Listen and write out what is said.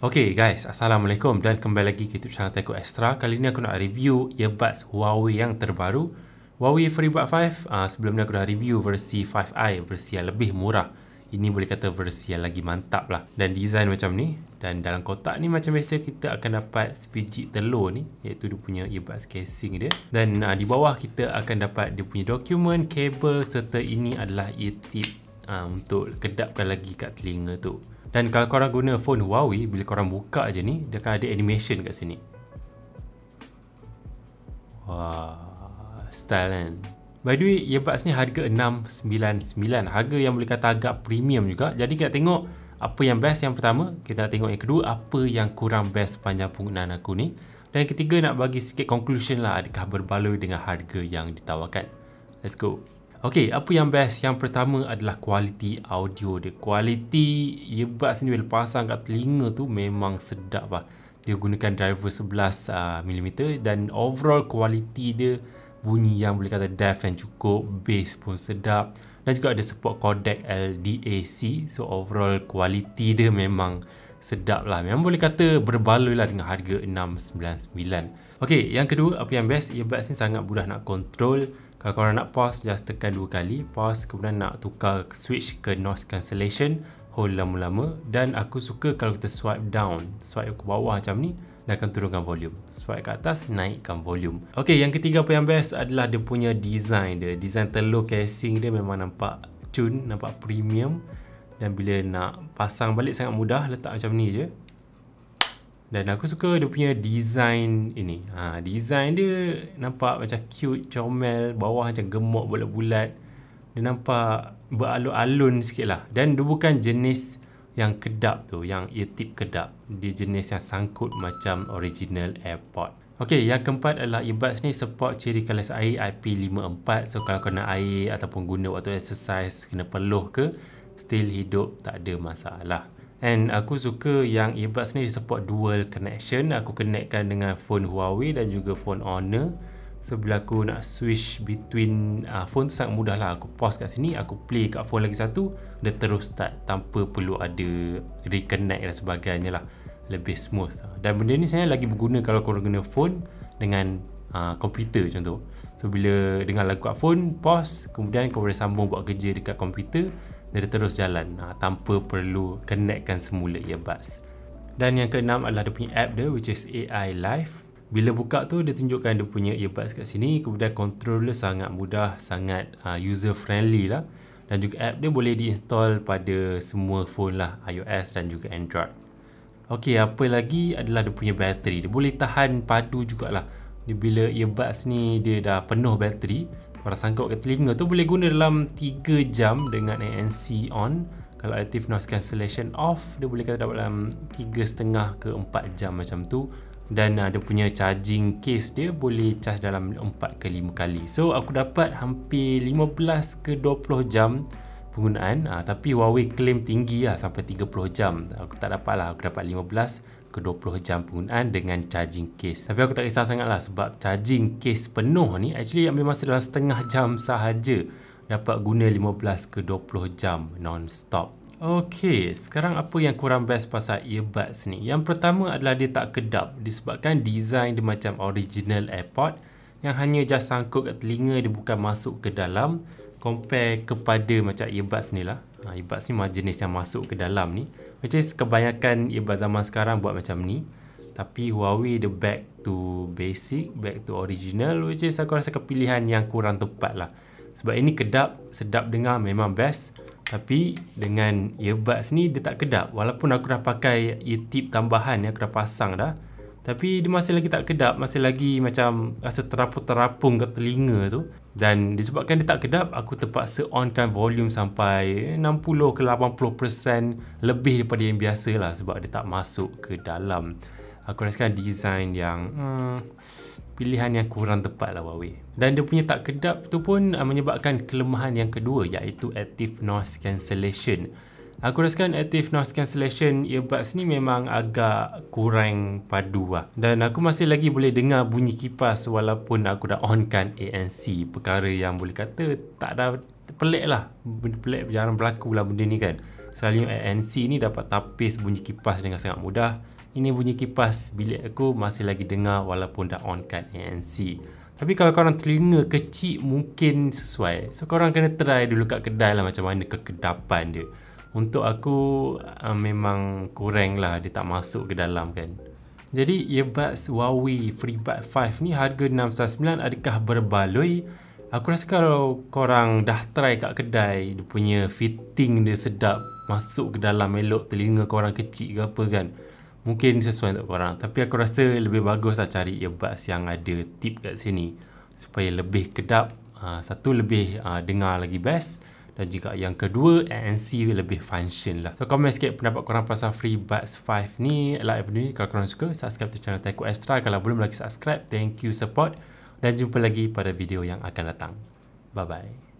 Okay guys, Assalamualaikum dan kembali lagi ke YouTube channel Teko Extra. Kali ni aku nak review earbuds Huawei yang terbaru. Huawei FreeBud 5, uh, sebelum ni aku dah review versi 5i, versi yang lebih murah. Ini boleh kata versi yang lagi mantap lah. Dan design macam ni. Dan dalam kotak ni macam biasa kita akan dapat sepijik telur ni. Iaitu dia punya earbuds casing dia. Dan uh, di bawah kita akan dapat dia punya dokumen, kabel serta ini adalah ear tip uh, ah, untuk kedapkan lagi kat telinga tu. Dan kalau korang guna phone Huawei, bila korang buka je ni, dia akan ada animation kat sini. Wah, style kan. By the way, earbuds ya, ni harga RM699. Harga yang boleh kata agak premium juga. Jadi kita tengok apa yang best yang pertama. Kita nak tengok yang kedua, apa yang kurang best sepanjang penggunaan aku ni. Dan yang ketiga nak bagi sikit conclusion lah adakah berbaloi dengan harga yang ditawarkan. Let's go. Okey, apa yang best? Yang pertama adalah kualiti audio dia. Kualiti earbuds ni bila pasang kat telinga tu memang sedap lah. Dia gunakan driver 11mm ah, dan overall kualiti dia bunyi yang boleh kata deaf and cukup, bass pun sedap dan juga ada support codec LDAC so overall kualiti dia memang sedap lah memang boleh kata berbaloi lah dengan harga RM699 ok yang kedua apa yang best earbuds ni sangat mudah nak kontrol. Kalau korang nak pause, just tekan dua kali. Pause kemudian nak tukar switch ke noise cancellation. Hold lama-lama. Dan aku suka kalau kita swipe down. Swipe ke bawah macam ni. Dia akan turunkan volume. Swipe ke atas, naikkan volume. Okay, yang ketiga apa yang best adalah dia punya design dia. Design telur casing dia memang nampak cun, nampak premium. Dan bila nak pasang balik sangat mudah, letak macam ni je. Dan aku suka dia punya design ini. Ha, design dia nampak macam cute, comel, bawah macam gemuk bulat-bulat. Dia nampak beralun-alun sikit lah. Dan dia bukan jenis yang kedap tu, yang ear kedap. Dia jenis yang sangkut macam original AirPod. Okey, yang keempat adalah earbuds ni support ciri kelas air IP54. So kalau kena air ataupun guna waktu exercise, kena peluh ke, still hidup tak ada masalah. And aku suka yang earbuds ni support dual connection. Aku connectkan dengan phone Huawei dan juga phone Honor. So bila aku nak switch between uh, phone tu sangat mudah lah. Aku pause kat sini, aku play kat phone lagi satu. Dia terus start tanpa perlu ada reconnect dan sebagainya lah. Lebih smooth. Dan benda ni saya lagi berguna kalau korang guna phone dengan ah, komputer contoh. So bila dengar lagu kat phone, pause. Kemudian kau boleh sambung buat kerja dekat komputer dia terus jalan uh, tanpa perlu connectkan semula earbuds dan yang keenam adalah dia punya app dia which is AI Live bila buka tu dia tunjukkan dia punya earbuds kat sini kemudian controller sangat mudah sangat uh, ha, user friendly lah dan juga app dia boleh diinstall pada semua phone lah iOS dan juga Android ok apa lagi adalah dia punya bateri dia boleh tahan padu jugalah bila earbuds ni dia dah penuh bateri bersangkut ke telinga tu boleh guna dalam 3 jam dengan ANC on kalau active noise cancellation off dia boleh kata dapat dalam 3.5 ke 4 jam macam tu dan uh, dia punya charging case dia boleh charge dalam 4 ke 5 kali so aku dapat hampir 15 ke 20 jam penggunaan uh, tapi Huawei claim tinggi lah sampai 30 jam aku tak dapat lah aku dapat 15 ke 20 jam penggunaan dengan charging case. Tapi aku tak kisah lah sebab charging case penuh ni actually ambil masa dalam setengah jam sahaja dapat guna 15 ke 20 jam non-stop. Okey, sekarang apa yang kurang best pasal earbuds ni? Yang pertama adalah dia tak kedap disebabkan design dia macam original AirPod yang hanya just sangkut kat telinga dia bukan masuk ke dalam compare kepada macam earbuds ni lah earbuds ha, ni mah jenis yang masuk ke dalam ni which is kebanyakan earbuds zaman sekarang buat macam ni tapi Huawei the back to basic back to original which is aku rasa kepilihan yang kurang tepat lah sebab ini kedap sedap dengar memang best tapi dengan earbuds ni dia tak kedap walaupun aku dah pakai ear tip tambahan yang aku dah pasang dah tapi dia masih lagi tak kedap Masih lagi macam rasa terapung-terapung kat telinga tu Dan disebabkan dia tak kedap Aku terpaksa onkan volume sampai 60 ke 80% Lebih daripada yang biasa lah Sebab dia tak masuk ke dalam Aku rasa kan desain yang hmm, Pilihan yang kurang tepat lah Huawei Dan dia punya tak kedap tu pun uh, Menyebabkan kelemahan yang kedua Iaitu active noise cancellation Aku rasa kan active noise cancellation earbuds ni memang agak kurang padu lah. Dan aku masih lagi boleh dengar bunyi kipas walaupun aku dah onkan ANC. Perkara yang boleh kata tak ada pelik lah. Pelik jarang berlaku lah benda ni kan. Selalunya ANC ni dapat tapis bunyi kipas dengan sangat mudah. Ini bunyi kipas bilik aku masih lagi dengar walaupun dah onkan ANC. Tapi kalau korang telinga kecil mungkin sesuai. So korang kena try dulu kat kedai lah macam mana kekedapan dia untuk aku uh, memang kurang lah dia tak masuk ke dalam kan jadi earbuds Huawei FreeBuds 5 ni harga RM699 adakah berbaloi aku rasa kalau korang dah try kat kedai dia punya fitting dia sedap masuk ke dalam elok telinga korang kecil ke apa kan mungkin sesuai untuk korang tapi aku rasa lebih bagus lah cari earbuds yang ada tip kat sini supaya lebih kedap uh, satu lebih uh, dengar lagi best dan juga yang kedua ANC lebih function lah so komen sikit pendapat korang pasal free buds 5 ni like video ni kalau korang suka subscribe to channel Teko Extra kalau belum lagi subscribe thank you support dan jumpa lagi pada video yang akan datang bye bye